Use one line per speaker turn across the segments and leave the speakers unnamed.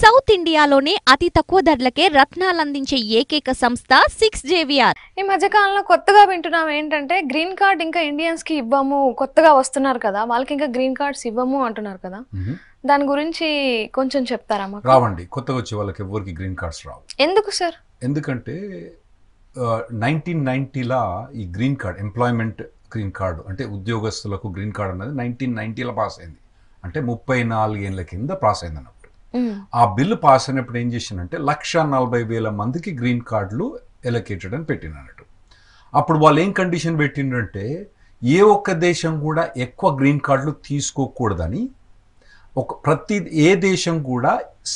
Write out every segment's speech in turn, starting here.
South ఇండియాలోనే అతి తక్కువ ధరలకే రత్నాలు అందించే ఏకైక సంస్థ సిక్స్ జేవిఆర్ ఈ మధ్యకాలంలో కొత్తగా వింటున్నాం ఏంటంటే గ్రీన్ కార్డ్ ఇంకా ఇండియన్స్ కి ఇవ్వము కొత్తగా వస్తున్నారు కదా వాళ్ళకి ఇంకా గ్రీన్ కార్డ్స్ ఇవ్వము అంటున్నారు కదా దాని గురించి కొంచెం చెప్తారా
రావండి కొత్తగా వచ్చే వాళ్ళకి ఎవరికి గ్రీన్ కార్డ్స్ రావు ఎందుకు సార్ ఎందుకంటే నైన్టీన్ నైన్టీలా ఈ green card employment green card అంటే ఉద్యోగస్తులకు గ్రీన్ కార్డ్ అన్నది నైన్టీన్ నైన్టీలో పాస్ అయింది అంటే ముప్పై నాలుగేళ్ల కింద పాస్ అయింది అన్నమాట ఆ బిల్లు పాస్ అయినప్పుడు ఏం చేసిందంటే లక్ష నలభై వేల మందికి గ్రీన్ కార్డులు ఎలకేటెడ్ అని పెట్టినట్టు అప్పుడు వాళ్ళు ఏం కండిషన్ పెట్టిండ్రంటే ఏ ఒక్క దేశం కూడా ఎక్కువ గ్రీన్ కార్డులు తీసుకోకూడదని ఒక ప్రతి ఏ దేశం కూడా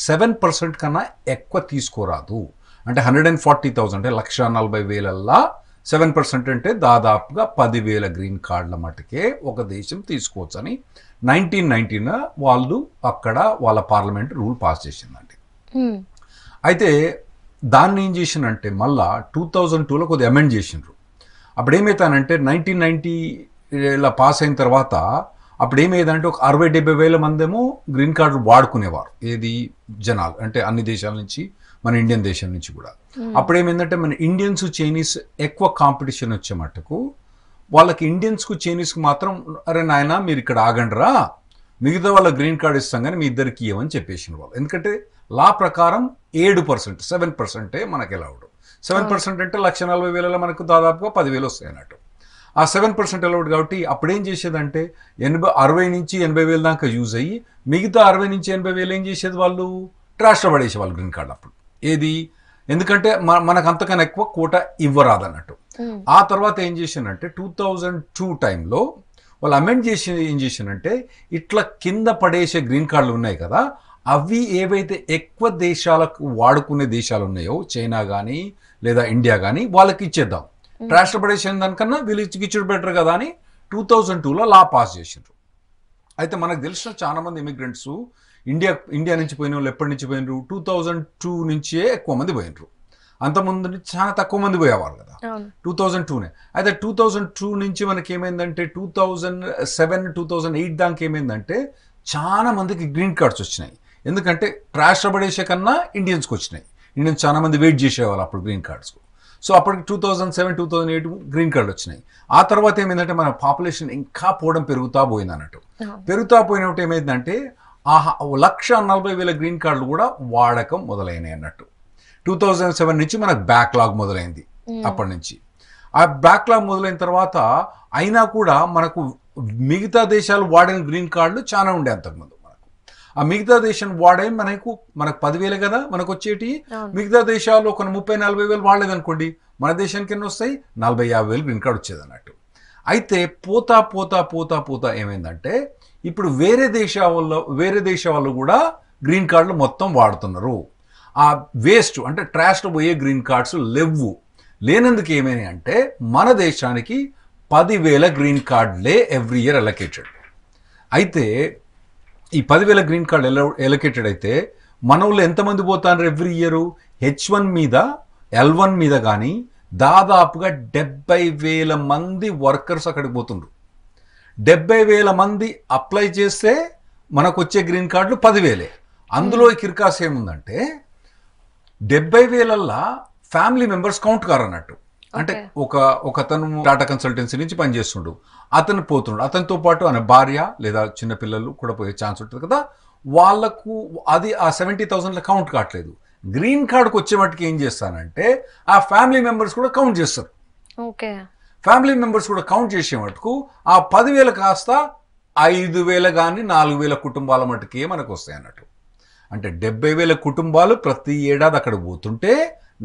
సెవెన్ పర్సెంట్ కన్నా ఎక్కువ తీసుకోరాదు అంటే హండ్రెడ్ అండ్ ఫార్టీ థౌసండ్ అంటే లక్ష నలభై వేలల్లా సెవెన్ పర్సెంట్ అంటే దాదాపుగా పదివేల గ్రీన్ కార్డుల మటుకే ఒక దేశం తీసుకోవచ్చని నైన్టీన్ నైన్టీన్ వాళ్ళు అక్కడ వాళ్ళ పార్లమెంట్ రూల్ పాస్ చేసిందండి అయితే దాన్ని ఏం చేసిందంటే మళ్ళా టూ థౌజండ్ టూలో కొద్దిగా అమెండ్ చేసినారు అప్పుడు ఏమైతానంటే నైన్టీన్ నైన్టీలో పాస్ అయిన తర్వాత అప్పుడు అంటే ఒక అరవై డెబ్బై వేల మందేమో గ్రీన్ కార్డు వాడుకునేవారు ఏది జనాలు అంటే అన్ని దేశాల నుంచి మన ఇండియన్ దేశం నుంచి కూడా అప్పుడు ఏమైందంటే మన ఇండియన్స్ చైనీస్ ఎక్కువ కాంపిటీషన్ వచ్చే మటుకు వాళ్ళకి ఇండియన్స్కు చైనీస్కు మాత్రం అరే నాయన మీరు ఇక్కడ ఆగండరా మిగతా వాళ్ళ గ్రీన్ కార్డ్ ఇస్తాం కానీ మీ ఇద్దరికి ఇవ్వని చెప్పేసిన వాళ్ళు ఎందుకంటే లా ప్రకారం ఏడు పర్సెంట్ సెవెన్ పర్సెంటే మనకి అలౌడ్ సెవెన్ పర్సెంట్ అంటే లక్ష నలభై వేలలో మనకు దాదాపుగా పదివేలు వస్తాయి అన్నట్టు ఆ సెవెన్ పర్సెంట్ అలౌడ్ కాబట్టి అప్పుడేం చేసేదంటే ఎనభై అరవై నుంచి ఎనభై వేలు దాకా యూజ్ అయ్యి మిగతా అరవై నుంచి ఎనభై వేలు ఏం చేసేది వాళ్ళు ట్రాష్లో పడేసేవాళ్ళు గ్రీన్ కార్డ్ అప్పుడు ఏది ఎందుకంటే మనకు అంతకన్నా ఎక్కువ కోట ఇవ్వరాదన్నట్టు Hmm. ఆ తర్వాత ఏం చేశానంటే టూ థౌజండ్ టూ టైంలో వాళ్ళు అమెండ్ చేసి ఏం చేశానంటే ఇట్లా కింద పడేసే గ్రీన్ కార్డులు ఉన్నాయి కదా అవి ఏవైతే ఎక్కువ దేశాలకు వాడుకునే దేశాలు ఉన్నాయో చైనా కానీ లేదా ఇండియా కానీ వాళ్ళకి ఇచ్చేద్దాం ట్రాన్స్ఫర్ hmm. పడేసిన దానికన్నా వీళ్ళకి ఇచ్చుడు బెటర్ కదా అని టూ థౌజండ్ టూలో లా పాస్ చేసిండ్రు అయితే మనకు తెలిసిన మంది ఇమిగ్రెంట్స్ ఇండియా ఇండియా నుంచి పోయిన వాళ్ళు ఎప్పటి నుంచి పోయినరు టూ థౌజండ్ టూ నుంచే ఎక్కువ మంది పోయినరు అంతకుముందు చాలా తక్కువ మంది పోయేవారు కదా టూ థౌజండ్ టూనే అయితే టూ థౌజండ్ టూ నుంచి మనకి ఏమైందంటే two thousand seven two thousand eight దాకా ఏమైందంటే చాలా మందికి గ్రీన్ కార్డ్స్ వచ్చినాయి ఎందుకంటే ట్రాష్ రబడేసే కన్నా ఇండియన్స్కి వచ్చినాయి ఇండియన్స్ చాలా మంది వెయిట్ చేసేవాళ్ళు అప్పుడు గ్రీన్ కార్డ్స్కు సో అప్పటికి two thousand seven two thousand eight green card వచ్చినాయి ఆ తర్వాత ఏమైందంటే మన పాపులేషన్ ఇంకా పోవడం పెరుగుతా పోయింది అన్నట్టు పెరుగుతా పోయినట్టు ఏమైందంటే ఆ లక్ష నలభై వేల గ్రీన్ కార్డులు కూడా వాడకం మొదలైనాయి అన్నట్టు టూ థౌజండ్ సెవెన్ నుంచి మనకు బ్యాక్లాగ్ మొదలైంది hmm. అప్పటి నుంచి ఆ బ్యాక్లాగ్ మొదలైన తర్వాత అయినా కూడా మనకు మిగతా దేశాలు వాడిన గ్రీన్ కార్డులు చాలా ఉండే అంతకుముందు మనకు ఆ మిగతా దేశం వాడే మనకు మనకు పదివేలు కదా మనకు వచ్చేటి మిగతా దేశాల్లో ఒక ముప్పై నలభై వేలు వాడలేదనుకోండి మన దేశానికి ఎన్ని వస్తాయి నలభై యాభై వేలు గ్రీన్ కార్డు వచ్చేది అన్నట్టు అయితే పోతా పోతా పోతా పోతా ఏమైందంటే ఇప్పుడు వేరే దేశాల వేరే వాళ్ళు కూడా గ్రీన్ కార్డులు మొత్తం వాడుతున్నారు ఆ వేస్ట్ అంటే ట్రాష్లో పోయే గ్రీన్ కార్డ్స్ లేవు లేనందుకు ఏమైనా అంటే మన దేశానికి పదివేల గ్రీన్ కార్డులే ఎవ్రీ ఇయర్ ఎలకేటెడ్ అయితే ఈ పదివేల గ్రీన్ కార్డ్ ఎల ఎలొకేటెడ్ అయితే మన ఊళ్ళో ఎంతమంది పోతారు ఎవ్రీ ఇయరు హెచ్ వన్ మీద ఎల్ వన్ మీద కానీ దాదాపుగా డెబ్బై వేల మంది వర్కర్స్ అక్కడికి పోతుండ్రు డెబ్బై వేల మంది అప్లై చేస్తే మనకు వచ్చే గ్రీన్ కార్డులు పదివేలే అందులో కిర్కాస్ ఏముందంటే డెబ్బై వేలల్లా ఫ్యామిలీ మెంబర్స్ కౌంట్ కారు అన్నట్టు అంటే ఒక ఒక అతను టాటా కన్సల్టెన్సీ నుంచి పనిచేస్తుండు అతను పోతుండు అతనితో పాటు ఆయన భార్య లేదా చిన్నపిల్లలు కూడా పోయే ఛాన్స్ ఉంటుంది కదా వాళ్ళకు అది ఆ సెవెంటీ థౌసండ్ కౌంట్ కావట్లేదు గ్రీన్ కార్డ్కి వచ్చే మట్టుకి ఏం చేస్తానంటే ఆ ఫ్యామిలీ మెంబర్స్ కూడా కౌంట్ చేస్తారు ఓకే ఫ్యామిలీ మెంబర్స్ కూడా కౌంట్ చేసే మటుకు ఆ పదివేల కాస్త ఐదు వేల కానీ నాలుగు వేల కుటుంబాల మటుకే మనకు వస్తాయి అన్నట్టు అంటే డెబ్బై వేల కుటుంబాలు ప్రతి ఏడాది అక్కడ పోతుంటే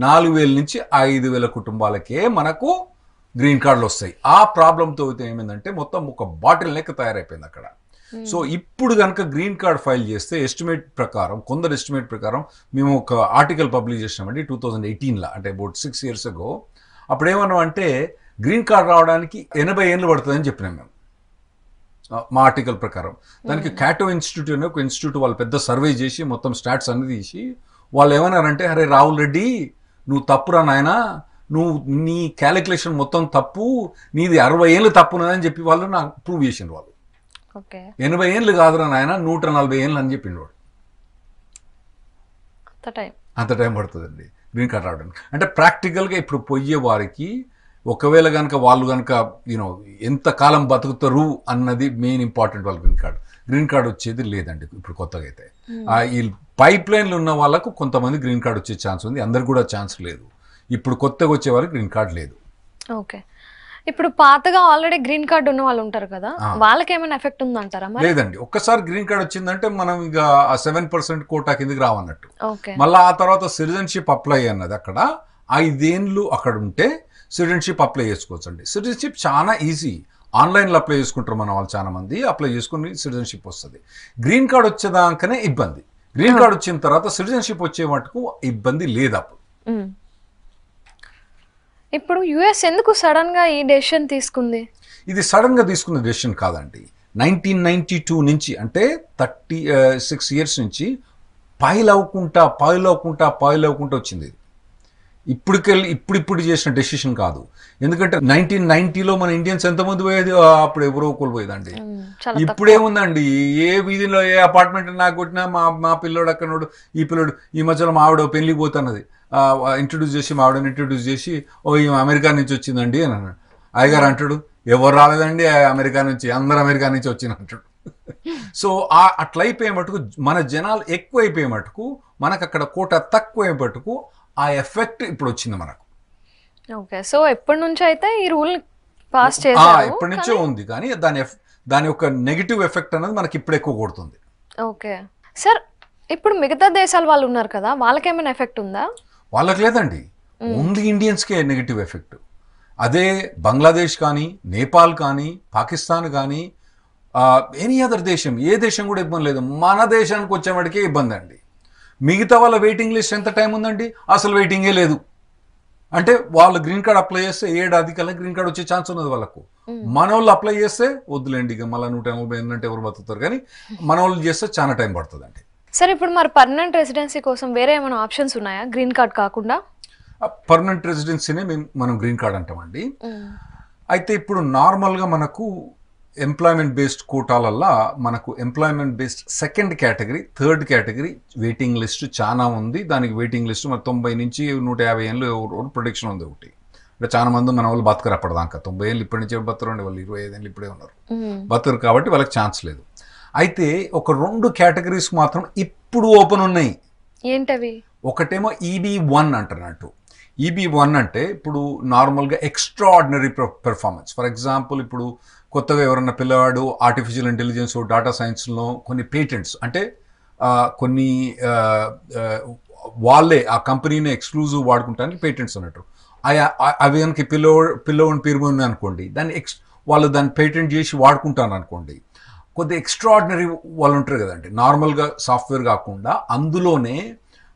నాలుగు వేల నుంచి ఐదు వేల కుటుంబాలకే మనకు గ్రీన్ కార్డులు వస్తాయి ఆ ప్రాబ్లంతో అయితే ఏమైందంటే మొత్తం ఒక బాటిల్ లెక్క తయారైపోయింది అక్కడ hmm. సో ఇప్పుడు కనుక గ్రీన్ కార్డ్ ఫైల్ చేస్తే ఎస్టిమేట్ ప్రకారం కొందరు ఎస్టిమేట్ ప్రకారం మేము ఒక ఆర్టికల్ పబ్లిష్ చేసినామండి టూ థౌజండ్ ఎయిటీన్లో అంటే అబౌట్ సిక్స్ ఇయర్స్ అగో అప్పుడు ఏమన్నా అంటే గ్రీన్ కార్డ్ రావడానికి ఎనభై ఏళ్ళు పడుతుందని చెప్పినాం మేము మా ఆర్టికల్ ప్రకారం దానికి hmm. క్యాటో ఇన్స్టిట్యూట్ అనే ఒక ఇన్స్టిట్యూట్ వాళ్ళు పెద్ద సర్వే చేసి మొత్తం స్టాట్స్ అన్ని తీసి వాళ్ళు ఏమన్నారంటే అరే రాహుల్ రెడ్డి నువ్వు తప్పురా నాయన నువ్వు నీ క్యాలిక్యులేషన్ మొత్తం తప్పు నీది అరవై ఏళ్ళు తప్పునదని చెప్పి వాళ్ళు నాకు ప్రూవ్ చేసిండు వాళ్ళు ఎనభై ఏళ్ళు కాదురా నాయన నూట నలభై ఏళ్ళు అని చెప్పిండు వాడు అంత టైం పడుతుందండి గ్రీన్ కార్డ్ రావడానికి అంటే ప్రాక్టికల్గా ఇప్పుడు పోయే వారికి ఒకవేళ కనుక వాళ్ళు కనుక యూనో కాలం బతుకుతారు అన్నది మెయిన్ ఇంపార్టెంట్ వాళ్ళ గ్రీన్ కార్డు గ్రీన్ కార్డు వచ్చేది లేదండి ఇప్పుడు కొత్తగా అయితే hmm. ఈ పైప్ లైన్లు ఉన్న వాళ్ళకు కొంతమంది గ్రీన్ కార్డు వచ్చే ఛాన్స్ ఉంది అందరు కూడా ఛాన్స్ లేదు ఇప్పుడు కొత్తగా వచ్చే వాళ్ళకి గ్రీన్ కార్డు లేదు
ఓకే ఇప్పుడు పాతగా ఆల్రెడీ గ్రీన్ కార్డు ఉన్న వాళ్ళు ఉంటారు కదా వాళ్ళకి ఏమైనా ఎఫెక్ట్ ఉందంటారా లేదండి
ఒక్కసారి గ్రీన్ కార్డ్ వచ్చిందంటే మనం ఇక సెవెన్ పర్సెంట్ కోటా కిందకి రావన్నట్టు మళ్ళీ ఆ తర్వాత సిటిజన్షిప్ అప్లై అన్నది అక్కడ ఐదేండ్లు అక్కడ ఉంటే సిటిజన్షిప్ అప్లై చేసుకోవచ్చు అండి సిటిజన్షిప్ చాలా ఈజీ ఆన్లైన్లో అప్లై చేసుకుంటారు మనం వాళ్ళు చాలామంది అప్లై చేసుకుని సిటిజన్షిప్ వస్తుంది గ్రీన్ కార్డ్ వచ్చేదాకనే ఇబ్బంది గ్రీన్ కార్డ్ వచ్చిన తర్వాత సిటిజన్షిప్ వచ్చే మటుకు ఇబ్బంది లేదు అప్పుడు
ఇప్పుడు యుఎస్ ఎందుకు సడన్గా ఈ డెసిషన్ తీసుకుంది
ఇది సడన్గా తీసుకున్న డెసిషన్ కాదండి నైన్టీన్ నైన్టీ టూ నుంచి అంటే థర్టీ సిక్స్ ఇయర్స్ నుంచి పాయిల్ అవ్వకుండా పాయిల్ అవ్వకుండా పాయిల్ అవ్వకుండా వచ్చింది ఇప్పటికెళ్ళి ఇప్పుడిప్పుడు చేసిన డెసిషన్ కాదు ఎందుకంటే నైన్టీన్ నైన్టీలో మన ఇండియన్స్ ఎంతమంది పోయేది అప్పుడు ఎవరో కోల్పోయేదండి ఇప్పుడేముందండి ఏ వీధిలో ఏ అపార్ట్మెంట్ నాకు కొట్టినా మా మా పిల్లోడు అక్కడ ఈ పిల్లోడు ఈ మధ్యలో మా ఆవిడ పెళ్లి పోతున్నది ఇంట్రడ్యూస్ చేసి మా ఆవిడని ఇంట్రడ్యూస్ చేసి ఓ ఈ అమెరికా నుంచి వచ్చిందండి అని అన్నాడు అయ్యగారు అంటాడు ఎవరు రాలేదండి అమెరికా నుంచి అందరు అమెరికా నుంచి వచ్చిన అంటాడు సో అట్లయిపోయే మటుకు మన జనాలు ఎక్కువ అయిపోయే మటుకు మనకు అక్కడ కోట తక్కువ అయ్యే మటుకు ఆ ఎఫెక్ట్ ఇప్పుడు వచ్చింది మనకు
ఓకే సో ఎప్పటి నుంచి అయితే ఈ రూల్ పాస్ చేశారు ఎప్పటి నుంచో
ఉంది కానీ దాని దాని యొక్క నెగిటివ్ ఎఫెక్ట్ అనేది మనకి ఇప్పుడు ఎక్కువ కొడుతుంది
ఓకే సార్ ఇప్పుడు మిగతా దేశాల వాళ్ళు ఉన్నారు కదా వాళ్ళకేమైనా ఎఫెక్ట్ ఉందా
వాళ్ళకి లేదండి ఓన్లీ ఇండియన్స్కే నెగిటివ్ ఎఫెక్ట్ అదే బంగ్లాదేశ్ కానీ నేపాల్ కానీ పాకిస్తాన్ కానీ ఎనీ అదర్ దేశం ఏ దేశం కూడా ఇబ్బంది లేదు మన దేశానికి వచ్చేవాడికే ఇబ్బంది అండి మిగతా వాళ్ళ వెయిటింగ్ లిస్ట్ ఎంత టైం ఉందండి అసలు వెయిటింగే లేదు అంటే వాళ్ళు గ్రీన్ కార్డ్ అప్లై చేస్తే ఏడాది కల్లా గ్రీన్ కార్డ్ వచ్చే ఛాన్స్ ఉన్నది వాళ్ళకు మనోళ్ళు అప్లై చేస్తే వద్దులేండి ఇక మళ్ళీ నూట ఎనభై ఏంటంటే ఎవరు బతుకుతారు కానీ వాళ్ళు చేస్తే చాలా టైం పడుతుందండి
సరే ఇప్పుడు మరి పర్మనెంట్ రెసిడెన్సీ కోసం వేరే ఏమైనా ఆప్షన్స్ ఉన్నాయా గ్రీన్ కార్డ్ కాకుండా
పర్మనెంట్ రెసిడెన్సీనే మేము మనం గ్రీన్ కార్డ్ అంటామండి అయితే ఇప్పుడు నార్మల్గా మనకు ఎంప్లాయ్మెంట్ బేస్డ్ కోటాలల్లో మనకు employment based second category third category waiting list చాలా ఉంది దానికి వెయిటింగ్ లిస్ట్ మరి తొంభై నుంచి నూట యాభై ఏళ్ళు ప్రొడిక్షన్ ఉంది ఒకటి అంటే చాలా మంది మన వాళ్ళు బతకరు అప్పటిదాకా తొంభై ఏళ్ళు ఇప్పటి నుంచే బతరండి వాళ్ళు ఇరవై ఐదు ఏళ్ళు ఇప్పుడే ఉన్నారు బతకరు కాబట్టి వాళ్ళకి ఛాన్స్ లేదు అయితే ఒక రెండు కేటగిరీస్ మాత్రం ఇప్పుడు ఓపెన్ ఉన్నాయి ఏంటవి ఒకటేమో ఈబీ e వన్ అంటున్నట్టు ఈబీ e వన్ అంటే ఇప్పుడు నార్మల్గా extraordinary performance for example ఇప్పుడు కొత్తగా ఎవరన్నా పిల్లవాడు ఆర్టిఫిషియల్ ఇంటెలిజెన్స్ డాటా సైన్స్లో కొన్ని పేటెంట్స్ అంటే కొన్ని వాళ్ళే ఆ కంపెనీని ఎక్స్క్లూజివ్ వాడుకుంటానికి పేటెంట్స్ అన్నట్టు అవి కనుక పిల్లో పిల్లవని పేరు ఉంది అనుకోండి దాన్ని ఎక్స్ వాళ్ళు దాన్ని పేటెంట్ చేసి వాడుకుంటాను అనుకోండి కొద్ది ఆర్డినరీ వాళ్ళు ఉంటారు కదండి నార్మల్గా సాఫ్ట్వేర్ కాకుండా అందులోనే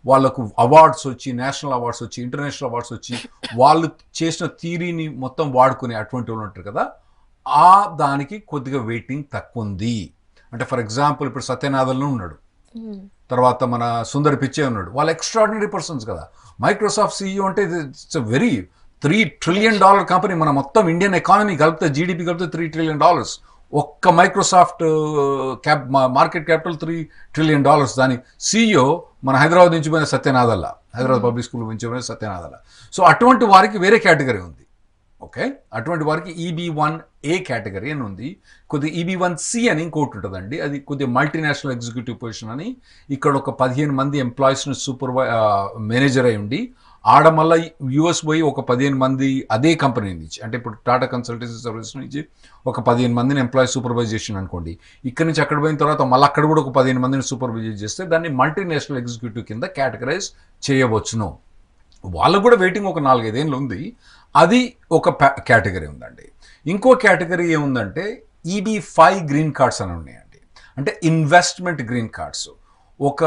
వాళ్ళకు అవార్డ్స్ వచ్చి నేషనల్ అవార్డ్స్ వచ్చి ఇంటర్నేషనల్ అవార్డ్స్ వచ్చి వాళ్ళు చేసిన థీరీని మొత్తం వాడుకునే అటువంటి వాళ్ళు ఉంటారు కదా ఆ దానికి కొద్దిగా వెయిటింగ్ తక్కువ ఉంది అంటే ఫర్ ఎగ్జాంపుల్ ఇప్పుడు సత్యనాథన్లో ఉన్నాడు hmm. తర్వాత మన సుందర్ పిచ్చే ఉన్నాడు వాళ్ళు ఎక్స్ట్రాడినరీ పర్సన్స్ కదా మైక్రోసాఫ్ట్ సీఈఓ అంటే it's very three trillion dollar company మన మొత్తం ఇండియన్ ఎకానమీ కలిపితే జీడిపి కలిపితే త్రీ ట్రిలియన్ డాలర్స్ ఒక్క Microsoft cap market capital three trillion dollars దాని సీఈఓ e మన హైదరాబాద్ నుంచి పోయిన Satya Nadella Hyderabad public hmm. School నుంచి పోయిన సత్యనాథల్ల సో అటువంటి వారికి వేరే కేటగిరీ ఉంది ఓకే అటువంటి వారికి ఈబీ వన్ ఏ కేటగిరీ అని ఉంది కొద్దిగా ఈబీ e వన్ సి అని ఇంకోటి ఉంటుందండి అది కొద్దిగా మల్టీనేషనల్ ఎగ్జిక్యూటివ్ పొజిషన్ అని ఇక్కడ ఒక పదిహేను మంది ఎంప్లాయీస్ని సూపర్వై మేనేజర్ అయి ఉండి ఆడ మళ్ళీ యుఎస్ పోయి ఒక పదిహేను మంది అదే కంపెనీ నుంచి అంటే ఇప్పుడు టాటా కన్సల్టెన్సీ సర్వీస్ నుంచి ఒక పదిహేను మందిని ఎంప్లాయీ సూపర్వైజ్ చేసిన అనుకోండి ఇక్కడ నుంచి అక్కడ పోయిన తర్వాత మళ్ళీ అక్కడ కూడా ఒక పదిహేను మందిని సూపర్వైజ్ చేస్తే దాన్ని మల్టీనేషనల్ ఎగ్జిక్యూటివ్ కింద కేటగరైజ్ చేయవచ్చును వాళ్ళకు కూడా వెయిటింగ్ ఒక నాలుగైదేళ్ళు ఉంది అది ఒక కేటగిరీ ఉందండి ఇంకో కేటగిరీ ఏముందంటే ఈబీ ఫైవ్ గ్రీన్ కార్డ్స్ అని ఉన్నాయండి అంటే ఇన్వెస్ట్మెంట్ గ్రీన్ కార్డ్స్ ఒక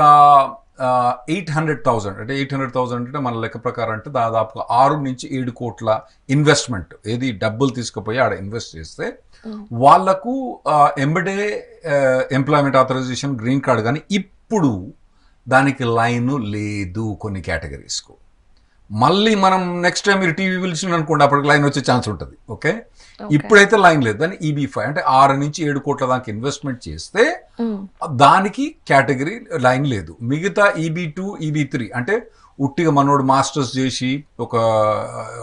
ఎయిట్ హండ్రెడ్ థౌజండ్ అంటే ఎయిట్ హండ్రెడ్ థౌజండ్ అంటే మన లెక్క ప్రకారం అంటే దాదాపుగా ఆరు నుంచి ఏడు కోట్ల ఇన్వెస్ట్మెంట్ ఏది డబ్బులు తీసుకుపోయి ఆడ ఇన్వెస్ట్ చేస్తే వాళ్లకు ఎంబడే ఎంప్లాయ్మెంట్ ఆథరైజేషన్ గ్రీన్ కార్డ్ కానీ ఇప్పుడు దానికి లైన్ లేదు కొన్ని కేటగిరీస్కు మళ్ళీ మనం నెక్స్ట్ టైం మీరు టీవీ పిలిచిన అనుకోండి అప్పటికి లైన్ వచ్చే ఛాన్స్ ఉంటుంది ఓకే ఇప్పుడైతే లైన్ లేదు దాన్ని ఈబీ e ఫైవ్ అంటే ఆరు నుంచి ఏడు కోట్ల దానికి ఇన్వెస్ట్మెంట్ చేస్తే దానికి కేటగిరీ లైన్ లేదు మిగతా ఈబీ టూ ఈబీ త్రీ అంటే ఉట్టిగా మనోడు మాస్టర్స్ చేసి ఒక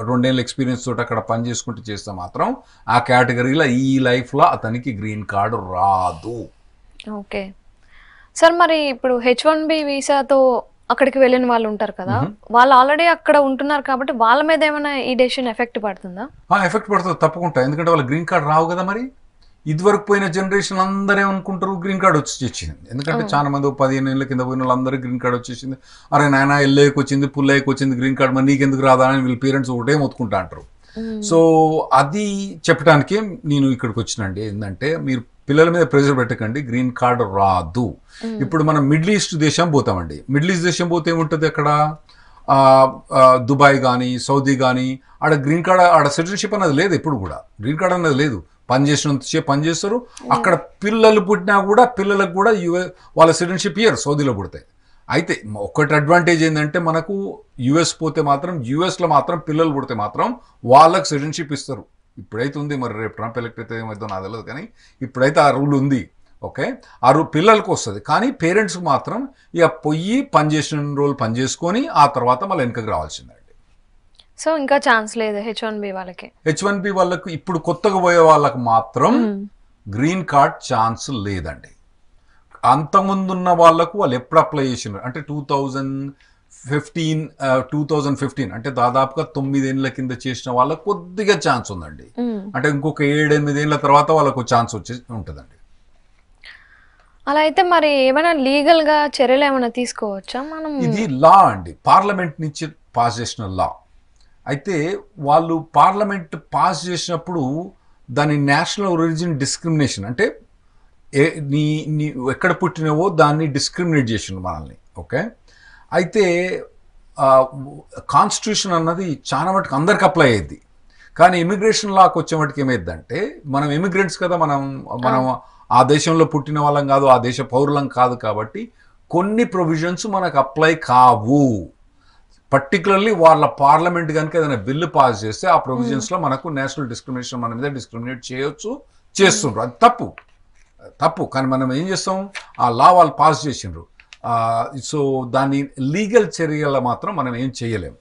రెండేళ్ళ ఎక్స్పీరియన్స్ తోటి అక్కడ పని చేసుకుంటూ చేస్తే మాత్రం ఆ కేటగిరీలో ఈ లైఫ్లో అతనికి గ్రీన్ కార్డు రాదు
ఓకే సార్ మరి ఇప్పుడు హెచ్ వన్ బి వీసాతో అక్కడికి వెళ్ళిన వాళ్ళు ఉంటారు కదా వాళ్ళు ఆల్రెడీ అక్కడ ఉంటున్నారు కాబట్టి వాళ్ళ మీద ఏమైనా ఈ డెసిషన్ ఎఫెక్ట్ పడుతుందా
ఎఫెక్ట్ పడుతుంది తప్పకుండా ఎందుకంటే వాళ్ళు గ్రీన్ కార్డ్ రావు కదా మరి ఇదివరకు పోయిన జనరేషన్ అందరూ అనుకుంటారు గ్రీన్ కార్డ్ వచ్చేసింది ఎందుకంటే చాలా మంది పదిహేను ఏళ్ళ కింద పోయిన వాళ్ళందరూ గ్రీన్ కార్డ్ వచ్చేసింది అరే నాయన ఎల్లయ్యకి వచ్చింది పుల్లయ్యకి వచ్చింది గ్రీన్ కార్డ్ మరి నీకెందుకు రాదా అని వీళ్ళ పేరెంట్స్ ఒకటే మొత్తుకుంటా అంటారు సో అది చెప్పడానికి నేను ఇక్కడికి వచ్చినండి ఏంటంటే మీరు పిల్లల మీద ప్రెజర్ పెట్టకండి గ్రీన్ కార్డ్ రాదు ఇప్పుడు మనం మిడిల్ ఈస్ట్ దేశం పోతామండి మిడిల్ ఈస్ట్ దేశం పోతే ఏముంటుంది అక్కడ దుబాయ్ కానీ సౌదీ కానీ ఆడ గ్రీన్ కార్డ్ ఆడ సిటిజన్షిప్ అన్నది లేదు ఎప్పుడు కూడా గ్రీన్ కార్డ్ అన్నది లేదు పని చేసినంతసేపు పని చేస్తారు అక్కడ పిల్లలు పుట్టినా కూడా పిల్లలకు కూడా యుఎస్ వాళ్ళ సిటిజన్షిప్ ఇయర్ సౌదీలో పుడతాయి అయితే ఒకటి అడ్వాంటేజ్ ఏంటంటే మనకు యుఎస్ పోతే మాత్రం యుఎస్లో మాత్రం పిల్లలు పుడితే మాత్రం వాళ్ళకు సిటిజన్షిప్ ఇస్తారు ఇప్పుడైతే ఉంది మరి రేపు ట్రంప్ ఎలక్ట్ అయితే ఏమైందో నాకు తెలియదు కానీ ఇప్పుడైతే ఆ రూల్ ఉంది ఓకే ఆ రూ పిల్లలకు వస్తుంది కానీ పేరెంట్స్కి మాత్రం ఇక పొయ్యి పనిచేసిన రోజులు పనిచేసుకొని ఆ తర్వాత మళ్ళీ వెనకకి రావాల్సిందే
సో ఇంకా ఛాన్స్ లేదు హెచ్ వన్ బి వాళ్ళకి
హెచ్ వన్ బి వాళ్ళకు ఇప్పుడు కొత్తగా పోయే వాళ్ళకి మాత్రం గ్రీన్ కార్డ్ ఛాన్స్ లేదండి అంతకుముందున్న వాళ్ళకు వాళ్ళు ఎప్పుడు అప్లై చేసినారు అంటే two thousand fifteen two thousand fifteen అంటే దాదాపుగా తొమ్మిదేళ్ల కింద చేసిన వాళ్ళకు కొద్దిగా ఛాన్స్ ఉందండి అంటే ఇంకొక ఏడెనిమిదేళ్ల తర్వాత వాళ్ళకు ఛాన్స్ వచ్చి ఉంటుందండి
అలా అయితే మరి ఏమైనా లీగల్ గా చర్యలు ఏమైనా తీసుకోవచ్చా మనం ఇది
లా అండి పార్లమెంట్ నుంచి పాస్ చేసిన లా అయితే వాళ్ళు పార్లమెంట్ పాస్ చేసినప్పుడు దాని నేషనల్ ఒరిజిన్ డిస్క్రిమినేషన్ అంటే ఏ నీ నీ ఎక్కడ పుట్టినవో దాన్ని డిస్క్రిమినేట్ చేసిండు మనల్ని ఓకే అయితే కాన్స్టిట్యూషన్ అన్నది చాలా మటుకు అందరికి అప్లై అయ్యేది కానీ ఇమిగ్రేషన్ లాకి వచ్చే మటుకు ఏమైందంటే మనం ఇమిగ్రెంట్స్ కదా మనం మనం ఆ దేశంలో పుట్టిన వాళ్ళం కాదు ఆ దేశ పౌరులం కాదు కాబట్టి కొన్ని ప్రొవిజన్స్ మనకు అప్లై కావు పర్టికులర్లీ వాళ్ళ పార్లమెంట్ కనుక ఏదైనా బిల్లు పాస్ చేస్తే ఆ ప్రొవిజన్స్లో hmm. మనకు నేషనల్ డిస్క్రిమినేషన్ మన మీద డిస్క్రిమినేట్ చేయొచ్చు చేస్తుండ్రు hmm. అది తప్పు తప్పు కానీ మనం ఏం చేస్తాం ఆ లా వాళ్ళు పాస్ చేసిండ్రు సో దాన్ని లీగల్ చర్యల మాత్రం మనం ఏం చేయలేము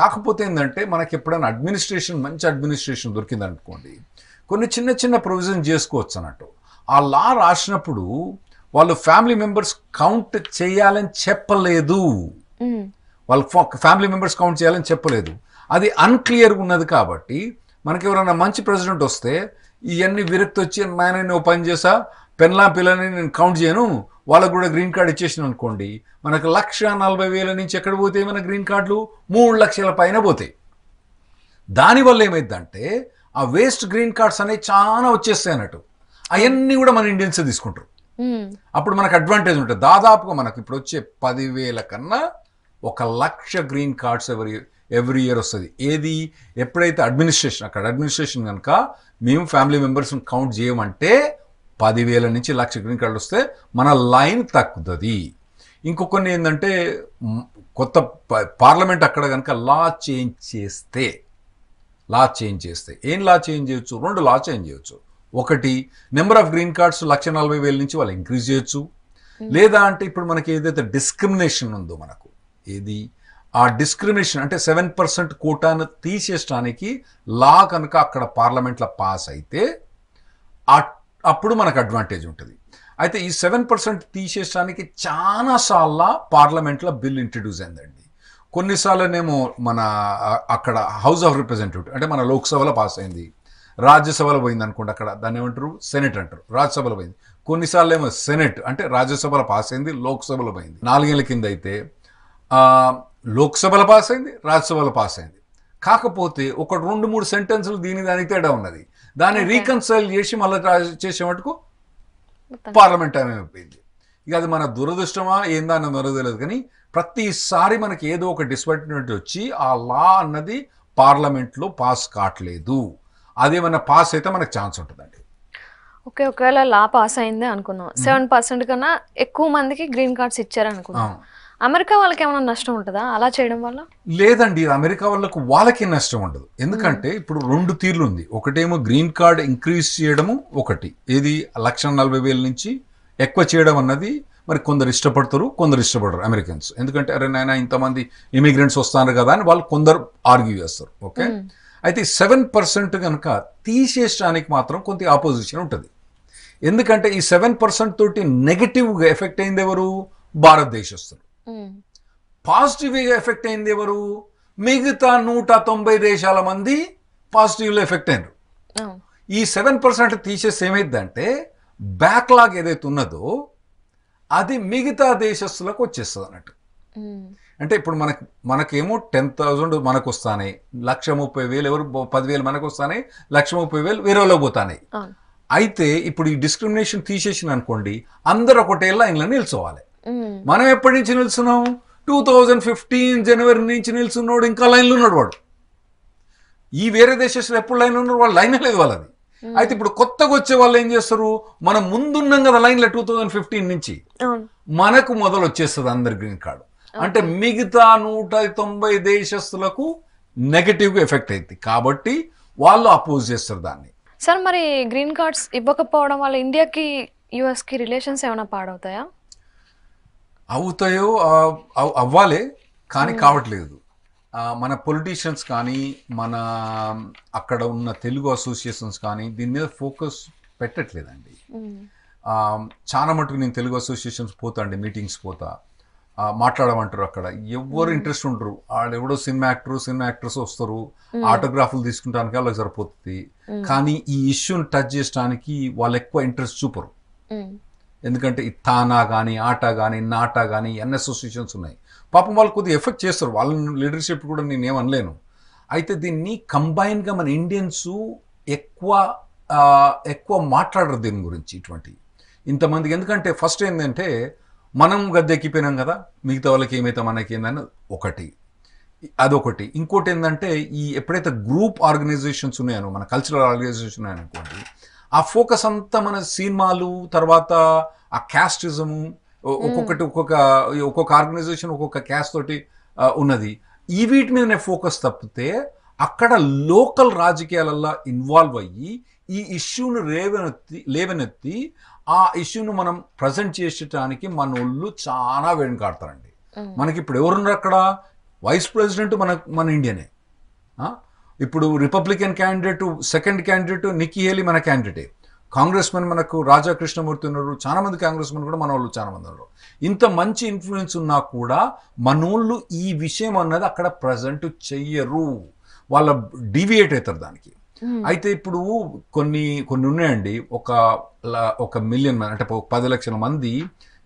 కాకపోతే ఏంటంటే మనకి ఎప్పుడైనా అడ్మినిస్ట్రేషన్ మంచి అడ్మినిస్ట్రేషన్ దొరికిందనుకోండి కొన్ని చిన్న చిన్న ప్రొవిజన్ చేసుకోవచ్చు అన్నట్టు ఆ లా రాసినప్పుడు వాళ్ళు ఫ్యామిలీ మెంబర్స్ కౌంట్ చేయాలని చెప్పలేదు hmm. వాళ్ళకి ఫ్యామిలీ మెంబర్స్ కౌంట్ చేయాలని చెప్పలేదు అది అన్క్లియర్గా ఉన్నది కాబట్టి మనకి ఎవరైనా మంచి ప్రెసిడెంట్ వస్తే ఇవన్నీ విరక్తి వచ్చి నాయన నువ్వు పని చేసా పెన్లా పిల్లని నేను కౌంట్ చేయను వాళ్ళకు కూడా గ్రీన్ కార్డు ఇచ్చేసిన అనుకోండి మనకు లక్ష నలభై వేల నుంచి ఎక్కడ పోతే మన గ్రీన్ కార్డులు మూడు లక్షల పైన పోతాయి దానివల్ల ఏమైందంటే ఆ వేస్ట్ గ్రీన్ కార్డ్స్ అనేవి చాలా వచ్చేస్తాయి అన్నట్టు అవన్నీ కూడా మన ఇండియన్స్ తీసుకుంటారు అప్పుడు మనకు అడ్వాంటేజ్ ఉంటుంది దాదాపుగా మనకు ఇప్పుడు వచ్చే పదివేల కన్నా ఒక లక్ష గ్రీన్ కార్డ్స్ ఎవరి ఎవ్రీ ఇయర్ వస్తుంది ఏది ఎప్పుడైతే అడ్మినిస్ట్రేషన్ అక్కడ అడ్మినిస్ట్రేషన్ కనుక మేము ఫ్యామిలీ మెంబర్స్ని కౌంట్ చేయమంటే పదివేల నుంచి లక్ష గ్రీన్ కార్డులు వస్తే మన లైన్ తక్కుతుంది ఇంకొకరిని ఏంటంటే కొత్త పార్లమెంట్ అక్కడ కనుక లా చేంజ్ చేస్తే లా చేంజ్ చేస్తే ఏం లా చేంజ్ చేయొచ్చు రెండు లా చేంజ్ చేయొచ్చు ఒకటి number of green cards lakh నలభై వేల నుంచి వాళ్ళు ఇంక్రీజ్ చేయొచ్చు లేదా అంటే ఇప్పుడు మనకి ఏదైతే డిస్క్రిమినేషన్ ఉందో మనకు ఏది ఆ డిస్క్రిమినేషన్ అంటే సెవెన్ పర్సెంట్ కోటాను తీసేయడానికి లా కనుక అక్కడ పార్లమెంట్లో పాస్ అయితే అప్పుడు మనకు అడ్వాంటేజ్ ఉంటుంది అయితే ఈ సెవెన్ పర్సెంట్ తీసేయడానికి చాలాసార్లు పార్లమెంట్లో బిల్ ఇంట్రడ్యూస్ అయిందండి కొన్నిసార్లునేమో మన అక్కడ హౌస్ ఆఫ్ రిప్రజెంటేటివ్ అంటే మన లోక్సభలో పాస్ అయింది రాజ్యసభలో పోయింది అనుకోండి అక్కడ దాన్ని ఏమంటారు సెనెట్ అంటారు రాజ్యసభలో పోయింది కొన్నిసార్లు ఏమో సెనెట్ అంటే రాజ్యసభలో పాస్ అయింది లోక్సభలో పోయింది నాలుగేళ్ల కింద అయితే లోక్సభలో పాస్ అయింది రాజ్యసభలో పాస్ అయింది కాకపోతే ఒక రెండు మూడు సెంటెన్సులు దీని దానికి తేడా ఉన్నది దాన్ని రీకన్సైల్ చేసి మళ్ళీ చేసే మటుకు పార్లమెంట్ అనేది అయిపోయింది ఇక అది మన దురదృష్టమా ఏందని మరో తెలియదు కానీ ప్రతిసారి మనకి ఏదో ఒక డిస్పార్ట్మెంట్ వచ్చి ఆ లా అన్నది పార్లమెంట్లో పాస్ కావట్లేదు అదేమన్నా పాస్ అయితే మనకు ఛాన్స్ ఉంటుందండి
ఓకే ఒకవేళ లా పాస్ అయిందే అనుకున్నాం సెవెన్ పర్సెంట్ కన్నా ఎక్కువ మందికి గ్రీన్ కార్డ్స్ ఇచ్చారనుకున్నాం అమెరికా వాళ్ళకి ఏమైనా నష్టం ఉంటుందా అలా చేయడం వల్ల
లేదండి అమెరికా వాళ్ళకు వాళ్ళకి నష్టం ఉండదు ఎందుకంటే ఇప్పుడు రెండు తీర్లు ఉంది ఒకటేమో గ్రీన్ కార్డ్ ఇంక్రీజ్ చేయడము ఒకటి ఏది లక్ష నలభై వేల నుంచి ఎక్కువ చేయడం అన్నది మరి కొందరు ఇష్టపడతారు కొందరు ఇష్టపడరు అమెరికన్స్ ఎందుకంటే అరే నాయన ఇంతమంది ఇమిగ్రెంట్స్ వస్తున్నారు కదా అని వాళ్ళు కొందరు ఆర్గ్యూ చేస్తారు ఓకే అయితే సెవెన్ పర్సెంట్ కనుక తీసేయడానికి మాత్రం కొంత ఆపోజిషన్ ఉంటుంది ఎందుకంటే ఈ సెవెన్ పర్సెంట్ తోటి నెగిటివ్గా ఎఫెక్ట్ అయింది ఎవరు భారతదేశస్తులు పాజిటివ్గా ఎఫెక్ట్ అయింది ఎవరు మిగతా నూట తొంభై దేశాల మంది పాజిటివ్లో ఎఫెక్ట్ అయినారు ఈ సెవెన్ పర్సెంట్ తీసేసి ఏమైందంటే బ్యాక్లాగ్ ఏదైతే ఉన్నదో అది మిగతా దేశస్తులకు వచ్చేస్తుంది అన్నట్టు అంటే ఇప్పుడు మనకు మనకేమో టెన్ థౌజండ్ మనకు వస్తానే లక్ష ముప్పై వేలు ఎవరు పదివేలు మనకు వస్తానే లక్ష ముప్పై వేలు వేరేలో పోతానే అయితే ఇప్పుడు ఈ డిస్క్రిమినేషన్ తీసేసిన అనుకోండి అందరు ఒకటేళ్ళ ఇంట్లో నిల్చోవాలి మనం ఎప్పటి నుంచి నిలుచున్నాం టూ థౌజండ్ ఫిఫ్టీన్ జనవరి నుంచి నిల్చున్నాడు ఇంకా లైన్లో ఉన్నాడు వాడు ఈ వేరే దేశంలో ఎప్పుడు లైన్లో ఉన్నారు వాళ్ళు లైన్ లేదు వాళ్ళది అయితే ఇప్పుడు కొత్తగా వచ్చే వాళ్ళు ఏం చేస్తారు మనం ముందున్నాం కదా లైన్లో టూ థౌజండ్ ఫిఫ్టీన్ నుంచి మనకు మొదలు వచ్చేస్తుంది అందరి గ్రీన్ కార్డు అంటే మిగతా నూట తొంభై దేశస్తులకు నెగటివ్గా ఎఫెక్ట్ అయింది కాబట్టి వాళ్ళు అపోజ్ చేస్తారు దాన్ని
సార్ మరి గ్రీన్ కార్డ్స్ ఇవ్వకపోవడం వల్ల ఇండియాకి యుఎస్కి రిలేషన్స్ ఏమైనా పాడవుతాయా
అవుతాయో అవ్వాలి
కానీ కావట్లేదు
మన పొలిటీషియన్స్ కానీ మన అక్కడ ఉన్న తెలుగు అసోసియేషన్స్ కానీ దీని మీద ఫోకస్ పెట్టట్లేదండి చాలా మటుకు నేను తెలుగు అసోసియేషన్స్ పోతా అండి మీటింగ్స్ పోతా మాట్లాడమంటారు అక్కడ ఎవరు ఇంట్రెస్ట్ ఉండరు ఎవడో సినిమా యాక్టర్ సినిమా యాక్టర్స్ వస్తారు ఆటోగ్రాఫ్లు తీసుకుంటానికి వాళ్ళకి సరిపోతుంది కానీ ఈ ఇష్యూని టచ్ చేయడానికి వాళ్ళు ఎక్కువ ఇంట్రెస్ట్ చూపరు ఎందుకంటే ఈ తానా కానీ ఆటా కానీ నాటా కానీ ఎన్ని అసోసియేషన్స్ ఉన్నాయి పాపం వాళ్ళు కొద్దిగా ఎఫెక్ట్ చేస్తారు వాళ్ళ లీడర్షిప్ కూడా నేనేం అనలేను అయితే దీన్ని కంబైన్గా మన ఇండియన్స్ ఎక్కువ ఎక్కువ మాట్లాడరు దీని గురించి ఇటువంటి ఇంతమందికి ఎందుకంటే ఫస్ట్ ఏంటంటే మనం గద్దె ఎక్కిపోయినాం కదా మిగతా వాళ్ళకి ఏమైతే మనకేందని ఒకటి అదొకటి ఇంకోటి ఏంటంటే ఈ ఎప్పుడైతే గ్రూప్ ఆర్గనైజేషన్స్ ఉన్నాయో మన కల్చరల్ ఆర్గనైజేషన్ ఉన్నాయనుకోండి ఆ ఫోకస్ అంతా మన సినిమాలు తర్వాత ఆ క్యాస్టిజము ఒక్కొక్కటి ఒక్కొక్క ఒక్కొక్క ఆర్గనైజేషన్ ఒక్కొక్క క్యాస్ట్ తోటి ఉన్నది ఈ వీటి మీదనే ఫోకస్ తప్పితే అక్కడ లోకల్ రాజకీయాలలో ఇన్వాల్వ్ అయ్యి ఈ ఇష్యూను లేవనెత్తి లేవనెత్తి ఆ ఇష్యూను మనం ప్రజెంట్ చేసేటానికి మన ఒళ్ళు చాలా వెనుకాడతారండి మనకి ఇప్పుడు ఎవరున్నారు అక్కడ వైస్ ప్రెసిడెంట్ మన మన ఇండియనే ఇప్పుడు Republican candidate second candidate Nikki Haley మన క్యాండిడేట్ కాంగ్రెస్ మెన్ మనకు రాజా కృష్ణమూర్తి ఉన్నారు చాలా మంది కాంగ్రెస్ మెన్ కూడా మన వాళ్ళు చాలామంది ఉన్నారు ఇంత మంచి ఇన్ఫ్లుయెన్స్ ఉన్నా కూడా మనోళ్ళు ఈ విషయం అన్నది అక్కడ ప్రజెంట్ చెయ్యరు వాళ్ళ డీవియేట్ అవుతారు దానికి hmm. అయితే ఇప్పుడు కొన్ని కొన్ని ఉన్నాయండి ఒక ఒక మిలియన్ అంటే పది లక్షల మంది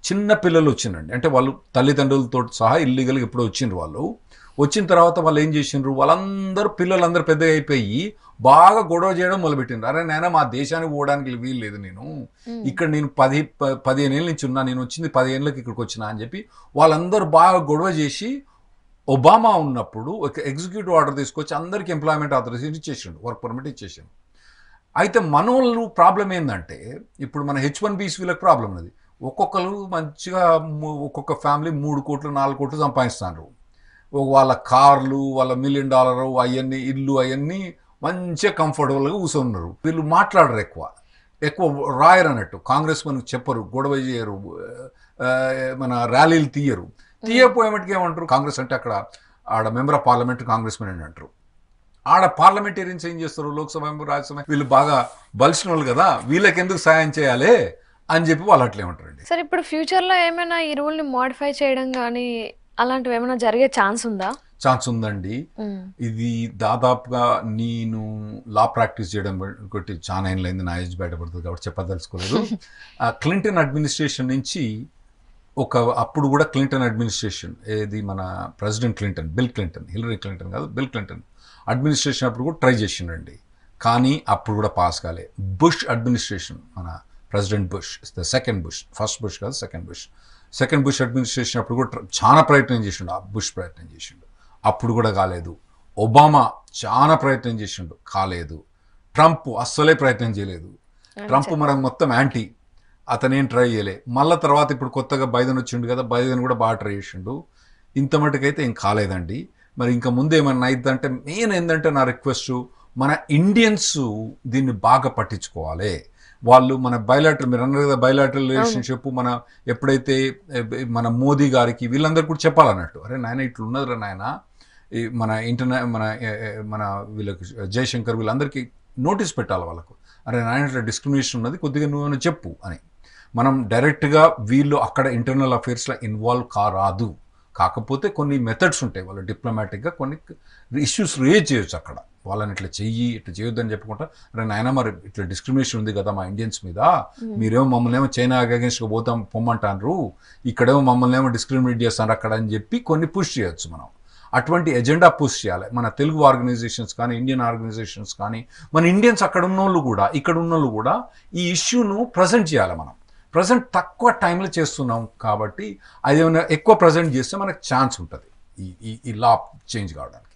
చిన్న పిల్లలు వచ్చిందండి అంటే వాళ్ళు తల్లిదండ్రులతో సహా ఇల్లీగల్గా ఎప్పుడో వచ్చిండ్రు వాళ్ళు వచ్చిన తర్వాత వాళ్ళు ఏం చేసిండ్రు వాళ్ళందరూ పిల్లలందరూ పెద్దగా అయిపోయి బాగా గొడవ చేయడం మొదలుపెట్టిండ్రు అరే నాయన మా దేశానికి పోవడానికి వీలు లేదు నేను ఇక్కడ నేను పది పదిహేను ఏళ్ళ నుంచి ఉన్నా నేను వచ్చింది పదిహేనులకి ఇక్కడికి వచ్చిన అని చెప్పి వాళ్ళందరూ బాగా గొడవ చేసి ఒబామా ఉన్నప్పుడు ఒక ఎగ్జిక్యూటివ్ ఆర్డర్ తీసుకొచ్చి అందరికి ఎంప్లాయ్మెంట్ ఆథరైజేషన్ ఇచ్చేసిండు వర్క్ పర్మిట్ ఇచ్చేసిండు అయితే మన వాళ్ళు ప్రాబ్లం ఏంటంటే ఇప్పుడు మన హెచ్ వన్ బీస్ వీళ్ళకి ప్రాబ్లం ఉన్నది ఒక్కొక్కరు మంచిగా ఒక్కొక్క ఫ్యామిలీ మూడు కోట్లు నాలుగు కోట్లు సంపాదిస్తున్నారు వాళ్ళ కార్లు వాళ్ళ మిలియన్ డాలర్ అవన్నీ ఇల్లు అవన్నీ మంచిగా కంఫర్టబుల్గా కూర్చున్నారు వీళ్ళు మాట్లాడరు ఎక్కువ ఎక్కువ రాయరు అన్నట్టు కాంగ్రెస్ మనకు చెప్పరు గొడవ చేయరు మన ర్యాలీలు తీయరు తీయపోయేమటికి ఏమంటారు కాంగ్రెస్ అంటే అక్కడ ఆడ member of parliament congressmen అని అంటారు ఆడ పార్లమెంటేరియన్స్ ఏం చేస్తారు లోక్సభ రాజ్యసభ వీళ్ళు బాగా బలిసిన వాళ్ళు కదా వీళ్ళకి ఎందుకు సాయం చేయాలి అని చెప్పి వాళ్ళు అట్లేమంటారు
అండి సార్ ఇప్పుడు ఫ్యూచర్లో ఏమైనా ఈ రూల్ని మోడిఫై చేయడం కానీ అలాంటివి ఏమైనా జరిగే ఛాన్స్ ఉందా
ఛాన్స్ ఉందండి ఇది దాదాపుగా నేను లా ప్రాక్టీస్ చేయడం ఒకటి చాలా లేదు నా ఏజ్ బయటపడుతుంది కాబట్టి చెప్పదలుచుకోలేదు క్లింటన్ అడ్మినిస్ట్రేషన్ నుంచి ఒక అప్పుడు కూడా క్లింటన్ అడ్మినిస్ట్రేషన్ ఏది మన president Clinton Bill Clinton Hillary Clinton కాదు బిల్ క్లింటన్ అడ్మినిస్ట్రేషన్ అప్పుడు కూడా ట్రై చేసిండండి కానీ అప్పుడు కూడా పాస్ కాలేదు బుష్ అడ్మినిస్ట్రేషన్ మన president Bush the second Bush first Bush కాదు second Bush second Bush administration అప్పుడు కూడా చాలా ప్రయత్నం చేసిండు ఆ బుష్ ప్రయత్నం చేసిండు అప్పుడు కూడా కాలేదు ఒబామా చాలా ప్రయత్నం చేసిండు కాలేదు ట్రంప్ అస్సలే ప్రయత్నం చేయలేదు ట్రంప్ మనం మొత్తం యాంటీ అతనేం ట్రై చేయలే మళ్ళీ తర్వాత ఇప్పుడు కొత్తగా బైదన్ వచ్చిండు కదా బైదన్ కూడా బాగా ట్రై చేసిండు ఇంత మటుకైతే ఏం కాలేదండి మరి ఇంకా ముందు ఏమైనా అయిద్దంటే మెయిన్ ఏంటంటే నా రిక్వెస్ట్ మన ఇండియన్స్ దీన్ని బాగా పట్టించుకోవాలి వాళ్ళు మన బయలాటరల్ మీరు అన్నారు కదా బయలాటరల్ రిలేషన్షిప్ మన ఎప్పుడైతే మన మోదీ గారికి వీళ్ళందరూ కూడా చెప్పాలన్నట్టు అరే నాయన ఇట్లా ఉన్నదిరా నాయన మన ఇంటర్నే మన మన వీళ్ళకి జయశంకర్ వీళ్ళందరికీ నోటీస్ పెట్టాలి వాళ్ళకు అరే నాయన ఇట్లా డిస్క్రిమినేషన్ ఉన్నది కొద్దిగా నువ్వు చెప్పు అని మనం డైరెక్ట్గా వీళ్ళు అక్కడ ఇంటర్నల్ అఫైర్స్లో ఇన్వాల్వ్ కారాదు కాకపోతే కొన్ని మెథడ్స్ ఉంటాయి వాళ్ళు డిప్లొమాటిక్గా కొన్ని ఇష్యూస్ రేజ్ చేయొచ్చు అక్కడ వాళ్ళని ఇట్లా చెయ్యి ఇట్లా చేయొద్దని చెప్పుకుంటా అరే నాయన మరి ఇట్లా డిస్క్రిమినేషన్ ఉంది కదా మా ఇండియన్స్ మీద hmm. మీరేమో మమ్మల్ని ఏమో చైనా అగేన్స్ట్ పోతాం పొమ్మంటారు ఇక్కడేమో మమ్మల్ని ఏమో డిస్క్రిమినేట్ చేస్తారు అక్కడ అని చెప్పి కొన్ని పుష్ చేయొచ్చు మనం అటువంటి ఎజెండా పుష్ చేయాలి మన తెలుగు ఆర్గనైజేషన్స్ కానీ ఇండియన్ ఆర్గనైజేషన్స్ కానీ మన ఇండియన్స్ అక్కడ ఉన్నోళ్ళు కూడా ఇక్కడ ఉన్నోళ్ళు కూడా ఈ ఇష్యూను ప్రజెంట్ చేయాలి మనం ప్రజెంట్ తక్కువ టైంలో చేస్తున్నాం కాబట్టి అది ఏమైనా ఎక్కువ ప్రజెంట్ చేస్తే మనకు ఛాన్స్ ఉంటుంది ఈ ఈ లా చేంజ్ కావడానికి